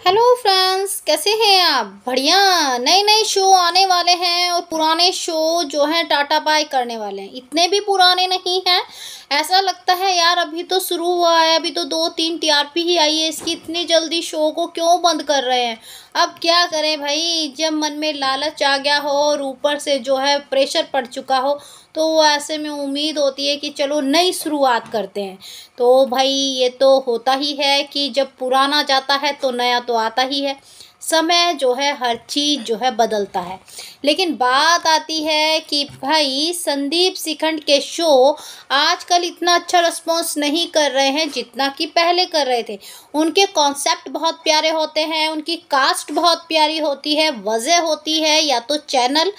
hello friends कैसे हैं आप बढ़िया नए नए शो आने वाले हैं और पुराने शो जो हैं टाटा बाय करने वाले हैं इतने भी पुराने नहीं हैं ऐसा लगता है यार अभी तो शुरू हुआ है अभी तो दो तीन टीआरपी ही आई है इसकी इतनी जल्दी शो को क्यों बंद कर रहे हैं अब क्या करें भाई जब मन में लालच आ गया हो और ऊपर से जो है प्रेशर पड़ चुका हो तो ऐसे में उम्मीद होती है कि चलो नई शुरुआत करते हैं तो भाई ये तो होता ही है कि जब पुराना जाता है तो नया तो आता ही है समय जो है हर चीज़ जो है बदलता है लेकिन बात आती है कि भाई संदीप शिखंड के शो आजकल इतना अच्छा रिस्पॉन्स नहीं कर रहे हैं जितना कि पहले कर रहे थे उनके कॉन्सेप्ट बहुत प्यारे होते हैं उनकी कास्ट बहुत प्यारी होती है वजह होती है या तो चैनल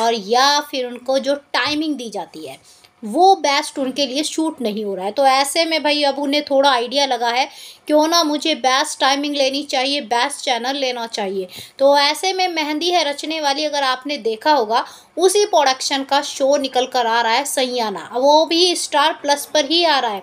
और या फिर उनको जो टाइमिंग दी जाती है वो बेस्ट उनके लिए शूट नहीं हो रहा है तो ऐसे में भाई अब उन्हें थोड़ा आइडिया लगा है क्यों ना मुझे बेस्ट टाइमिंग लेनी चाहिए बेस्ट चैनल लेना चाहिए तो ऐसे में मेहंदी है रचने वाली अगर आपने देखा होगा उसी प्रोडक्शन का शो निकल कर आ रहा है सैयाना वो भी स्टार प्लस पर ही आ रहा है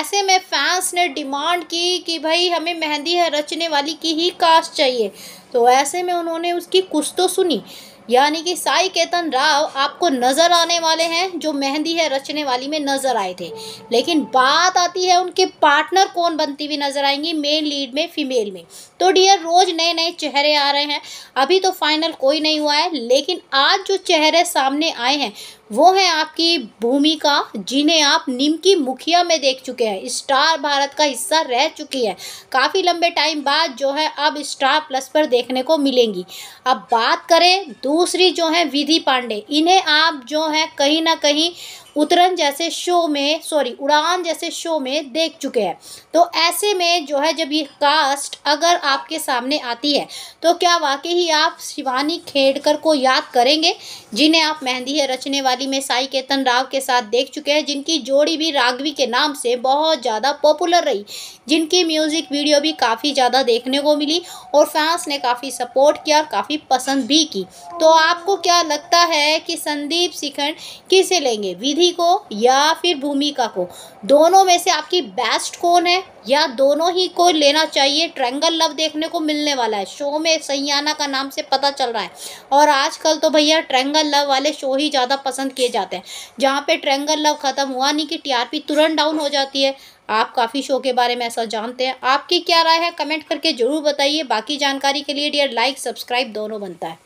ऐसे में फैंस ने डिमांड की कि भाई हमें मेहंदी है रचने वाली की ही कास्ट चाहिए तो ऐसे में उन्होंने उसकी कुछ तो सुनी यानी कि साई केतन राव आपको नज़र आने वाले हैं जो मेहंदी है रचने वाली में नज़र आए थे लेकिन बात आती है उनके पार्टनर कौन बनती हुई नज़र आएंगी मेन लीड में फीमेल में तो डियर रोज़ नए नए चेहरे आ रहे हैं अभी तो फाइनल कोई नहीं हुआ है लेकिन आज जो चेहरे सामने आए हैं वो है आपकी भूमिका जिन्हें आप निमकी मुखिया में देख चुके हैं स्टार भारत का हिस्सा रह चुकी है काफ़ी लंबे टाइम बाद जो है अब स्टार प्लस पर देखने को मिलेंगी अब बात करें दूसरी जो है विधि पांडे इन्हें आप जो है कहीं ना कहीं उतरन जैसे शो में सॉरी उड़ान जैसे शो में देख चुके हैं तो ऐसे में जो है जब ये कास्ट अगर आपके सामने आती है तो क्या वाकई ही आप शिवानी खेड़कर को याद करेंगे जिन्हें आप मेहंदी है रचने वाली में साई केतन राव के साथ देख चुके हैं जिनकी जोड़ी भी राघवी के नाम से बहुत ज़्यादा पॉपुलर रही जिनकी म्यूज़िक वीडियो भी काफ़ी ज़्यादा देखने को मिली और फैंस ने काफ़ी सपोर्ट किया और काफ़ी पसंद भी की तो आपको क्या लगता है कि संदीप शिखंड किसे लेंगे विधि भूमि को या फिर भूमिका को दोनों में से आपकी बेस्ट कौन है या दोनों ही को लेना चाहिए ट्रैंगल लव देखने को मिलने वाला है शो में सैयाना का नाम से पता चल रहा है और आजकल तो भैया ट्रैंगल लव वाले शो ही ज़्यादा पसंद किए जाते हैं जहाँ पे ट्रैंगल लव ख़त्म हुआ नहीं कि टीआरपी तुरंत डाउन हो जाती है आप काफ़ी शो के बारे में ऐसा जानते हैं आपकी क्या राय है कमेंट करके ज़रूर बताइए बाकी जानकारी के लिए डियर लाइक सब्सक्राइब दोनों बनता है